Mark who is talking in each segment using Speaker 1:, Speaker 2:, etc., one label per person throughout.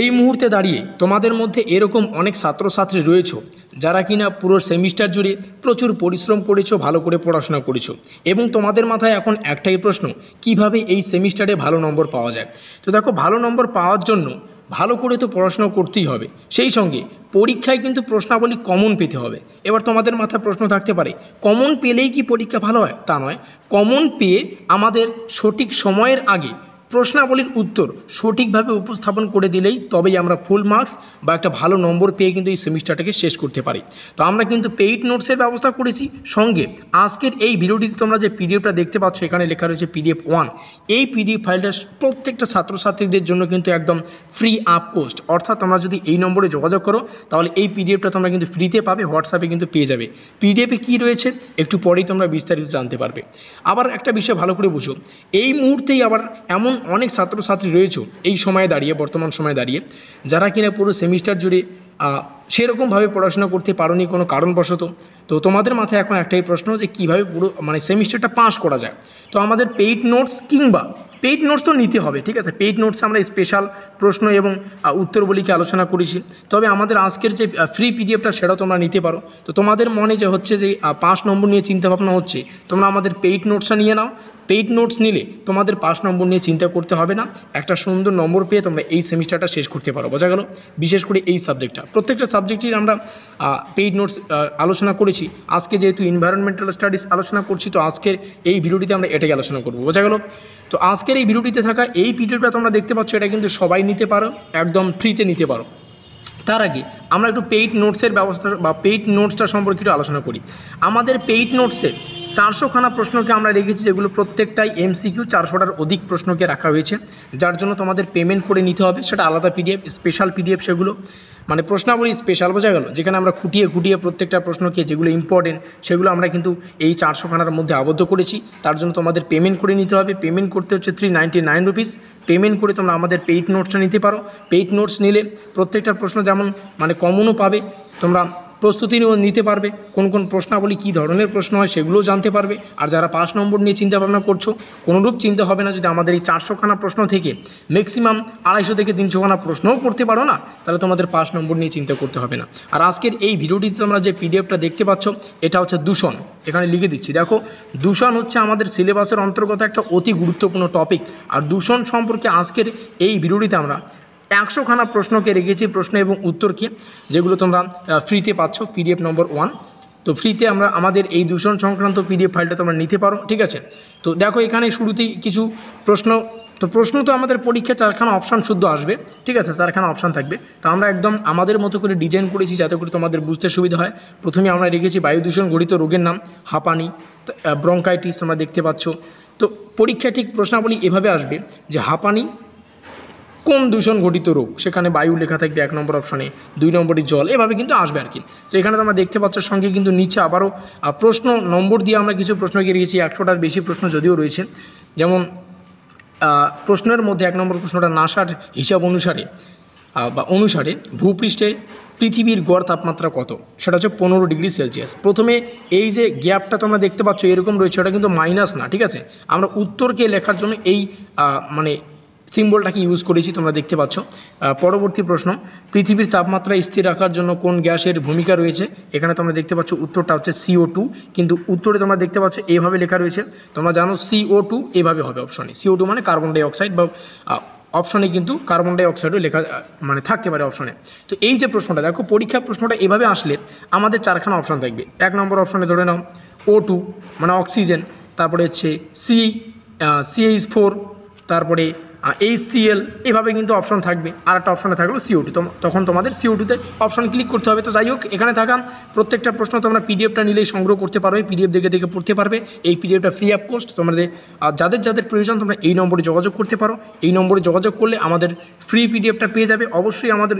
Speaker 1: এই মুহূর্তে দাঁড়িয়ে তোমাদের মধ্যে এরকম অনেক ছাত্রছাত্রী রয়েছে যারা কিনা পুরো সেমিস্টার জুড়ে প্রচুর পরিশ্রম করেছো ভালো করে পড়াশোনা করেছো এবং তোমাদের মাথায় এখন একটাই প্রশ্ন কিভাবে এই সেমিস্টারে ভালো নম্বর পাওয়া যায় তো দেখো ভালো নম্বর পাওয়ার জন্য ভালো করে তো পড়াশোনা করতেই হবে সেই সঙ্গে পরীক্ষায় কিন্তু প্রশ্নাবলী কমন পেতে হবে এবার তোমাদের মাথায় প্রশ্ন থাকতে পারে কমন পেলেই কি পরীক্ষা ভালো হয় তা নয় কমন পেয়ে আমাদের সঠিক সময়ের আগে প্রশ্নাবলীর উত্তর সঠিকভাবে উপস্থাপন করে দিলেই তবেই আমরা ফুল মার্কস বা একটা ভালো নম্বর পেয়ে কিন্তু এই সেমিস্টারটাকে শেষ করতে পারি তো আমরা কিন্তু পেইড নোটসের ব্যবস্থা করেছি সঙ্গে আজকের এই ভিডিওটিতে তোমরা যে পিডিএফটা দেখতে পাচ্ছ এখানে লেখা রয়েছে পিডিএফ ওয়ান এই পিডিএফ ফাইলটা প্রত্যেকটা ছাত্রছাত্রীদের জন্য কিন্তু একদম ফ্রি আপ কোস্ট অর্থাৎ তোমরা যদি এই নম্বরে যোগাযোগ করো তাহলে এই পিডিএফটা তোমরা কিন্তু ফ্রিতে পাবে হোয়াটসঅ্যাপে কিন্তু পেয়ে যাবে পিডিএফে কী রয়েছে একটু পরেই তোমরা বিস্তারিত জানতে পারবে আবার একটা বিষয় ভালো করে বুঝো এই মুহূর্তেই আবার এমন অনেক ছাত্রছাত্রী রয়েছে এই সময়ে দাঁড়িয়ে বর্তমান সময়ে দাঁড়িয়ে যারা কিনা পুরো সেমিস্টার জুড়ে সেরকমভাবে পড়াশোনা করতে পারোনি কোনো কারণবশত তো তোমাদের মাথায় এখন একটাই প্রশ্ন যে কীভাবে পুরো মানে সেমিস্টারটা পাস করা যায় তো আমাদের পেইড নোটস কিংবা পেইড নোটস তো নিতে হবে ঠিক আছে পেইড নোটস আমরা স্পেশাল প্রশ্ন এবং বলিকে আলোচনা করেছি তবে আমাদের আজকের যে ফ্রি পিডিএফটা সেটাও তোমরা নিতে পারো তো তোমাদের মনে যে হচ্ছে যে পাঁচ নম্বর নিয়ে চিন্তাভাবনা হচ্ছে তোমরা আমাদের পেইড নোটসটা নিয়ে নাও পেইড নোটস নিলে তোমাদের পাঁচ নম্বর নিয়ে চিন্তা করতে হবে না একটা সুন্দর নম্বর পেয়ে তোমরা এই সেমিস্টারটা শেষ করতে পারো বোঝা গেল বিশেষ করে এই সাবজেক্টটা প্রত্যেকটা সাবজেক্টই আমরা পেইড নোটস আলোচনা করেছি আজকে যেহেতু এনভায়রনমেন্টাল স্টাডিজ আলোচনা করছি তো আজকের এই ভিডিওটিতে আমরা এটাকে আলোচনা করব বোঝা গেল তো আজকের এই ভিডিওটিতে থাকা এই পিডিএফটা তোমরা দেখতে পাচ্ছ এটা কিন্তু সবাই নিতে পারো একদম ফ্রিতে নিতে পারো তার আগে আমরা একটু পেইড নোটসের ব্যবস্থা বা পেইড নোটসটা সম্পর্কে একটু আলোচনা করি আমাদের পেইড নোটসে চারশোখানা প্রশ্নকে আমরা রেখেছি যেগুলো প্রত্যেকটাই এমসিকিউ চারশোটার অধিক প্রশ্নকে রাখা হয়েছে যার জন্য তোমাদের পেমেন্ট করে নিতে হবে সেটা আলাদা পিডিএফ স্পেশাল পিডিএফ সেগুলো মানে প্রশ্নাবলী স্পেশাল বোঝা গেল যেখানে আমরা খুঁটিয়ে খুঁটিয়ে প্রত্যেকটা প্রশ্নকে যেগুলো ইম্পর্টেন্ট সেগুলো আমরা কিন্তু এই চারশোখানার মধ্যে আবদ্ধ করেছি তার জন্য তোমাদের পেমেন্ট করে নিতে হবে পেমেন্ট করতে হচ্ছে three ninety nine rupees payment করে তোমরা আমাদের পেইড নোটসটা নিতে পারো পেইড নোটস নিলে প্রত্যেকটা প্রশ্ন যেমন মানে কমনও পাবে তোমরা প্রস্তুতি নিতে পারবে কোন কোন প্রশ্নাবলী কী ধরনের প্রশ্ন হয় সেগুলোও জানতে পারবে আর যারা পাঁচ নম্বর নিয়ে চিন্তাভাবনা করছো কোনোরূপ চিন্তা হবে না যদি আমাদের এই চারশোখানা প্রশ্ন থেকে ম্যাক্সিমাম আড়াইশো থেকে তিনশোখানা প্রশ্নও করতে পারো না তাহলে তোমাদের পাঁচ নম্বর নিয়ে চিন্তা করতে হবে না আর আজকের এই ভিডিওটিতে তোমরা যে পিডিএফটা দেখতে পাচ্ছ এটা হচ্ছে দূষণ এখানে লিখে দিচ্ছি দেখো দূষণ হচ্ছে আমাদের সিলেবাসের অন্তর্গত একটা অতি গুরুত্বপূর্ণ টপিক আর দূষণ সম্পর্কে আজকের এই ভিডিওটিতে আমরা একশোখানা প্রশ্নকে রেখেছি প্রশ্ন এবং উত্তর কি যেগুলো তোমরা ফ্রিতে পাচ্ছ পিডিএফ নম্বর ওয়ান তো ফ্রিতে আমরা আমাদের এই দূষণ সংক্রান্ত পিডিএফ ফাইলটা তোমরা নিতে পারো ঠিক আছে তো দেখো এখানে শুরুতেই কিছু প্রশ্ন তো প্রশ্ন তো আমাদের পরীক্ষা চারখানা অপশান শুদ্ধ আসবে ঠিক আছে চারখানা অপশান থাকবে তো আমরা একদম আমাদের মতো করে ডিজাইন করেছি যাতে করে তোমাদের বুঝতে সুবিধা হয় প্রথমে আমরা রেখেছি বায়ু দূষণ গঠিত রোগের নাম হাঁপানি ব্রঙ্কাইটিস তোমরা দেখতে পাচ্ছ তো পরীক্ষা ঠিক প্রশ্নাবলী এভাবে আসবে যে হাঁপানি কোন দূষণ ঘটিত রোগ সেখানে বায়ু লেখা থাকবে এক নম্বর অপশনে দুই নম্বরই জল এভাবে কিন্তু আসবে আর কি তো এখানে তোমরা দেখতে পাচ্ছ সঙ্গে কিন্তু নিচে আবারও প্রশ্ন নম্বর দিয়ে আমরা কিছু প্রশ্ন গিয়েছি একশোটার বেশি প্রশ্ন যদিও রয়েছে যেমন প্রশ্নের মধ্যে এক নম্বর প্রশ্নটা নাসার হিসাব অনুসারে বা অনুসারে ভূপৃষ্ঠে পৃথিবীর গড় তাপমাত্রা কত সেটা হচ্ছে পনেরো ডিগ্রি সেলসিয়াস প্রথমে এই যে গ্যাপটা তোমরা দেখতে পাচ্ছ এরকম রয়েছে ওটা কিন্তু মাইনাস না ঠিক আছে আমরা উত্তরকে লেখার জন্য এই মানে সিম্বলটাকে ইউজ করেছি তোমরা দেখতে পাচ্ছ পরবর্তী প্রশ্ন পৃথিবীর তাপমাত্রা স্থির রাখার জন্য কোন গ্যাসের ভূমিকা রয়েছে এখানে তোমরা দেখতে পাচ্ছ উত্তরটা হচ্ছে সিও টু কিন্তু উত্তরে তোমরা দেখতে পাচ্ছ এইভাবে লেখা রয়েছে তোমরা জানো সিও টু এভাবে হবে অপশনে সিও টু মানে কার্বন ডাইঅক্সাইড বা অপশনে কিন্তু কার্বন ডাইঅক্সাইডও লেখা মানে থাকতে পারে অপশনে তো এই যে প্রশ্নটা দেখো পরীক্ষা প্রশ্নটা এভাবে আসলে আমাদের চারখানা অপশন থাকবে এক নম্বর অপশনে ধরে নাও ও টু মানে অক্সিজেন তারপরে হচ্ছে সি সিএইচ ফোর তারপরে এই সিএল এভাবে কিন্তু অপশন থাকবে আর একটা অপশনে থাকলো সিওটি তখন তোমাদের সিওটিতে অপশন ক্লিক করতে হবে তো যাই হোক এখানে থাকা প্রত্যেকটা প্রশ্ন তোমরা পিডিএফটা নিলেই সংগ্রহ করতে পারবে পিডিএফ দেখে দেখে পড়তে পারবে এই পিডিএফটা ফ্রি অ্যাপ কস্ট তোমাদের যাদের যাদের প্রয়োজন তোমরা এই নম্বরে যোগাযোগ করতে পারো এই নম্বরে যোগাযোগ করলে আমাদের ফ্রি পিডিএফটা পেয়ে যাবে অবশ্যই আমাদের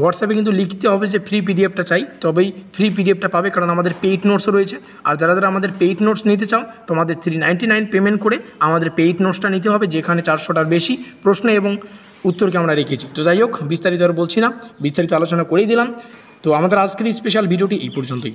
Speaker 1: হোয়াটসঅ্যাপে কিন্তু লিখতে হবে যে ফ্রি পিডিএফটা চাই তবেই ফ্রি পিডিএফটা পাবে কারণ আমাদের পেইড নোটসও রয়েছে আর যারা যারা আমাদের পেইড নোটস নিতে চাও তোমাদের থ্রি নাইন পেমেন্ট করে আমাদের পেইড নোটসটা নিতে হবে যেখানে চারশোটার বেশি বেশি প্রশ্ন এবং উত্তরকে আমরা রেখেছি তো যাই হোক বিস্তারিত আর বলছি না বিস্তারিত আলোচনা করেই দিলাম তো আমাদের আজকের স্পেশাল ভিডিওটি এই পর্যন্তই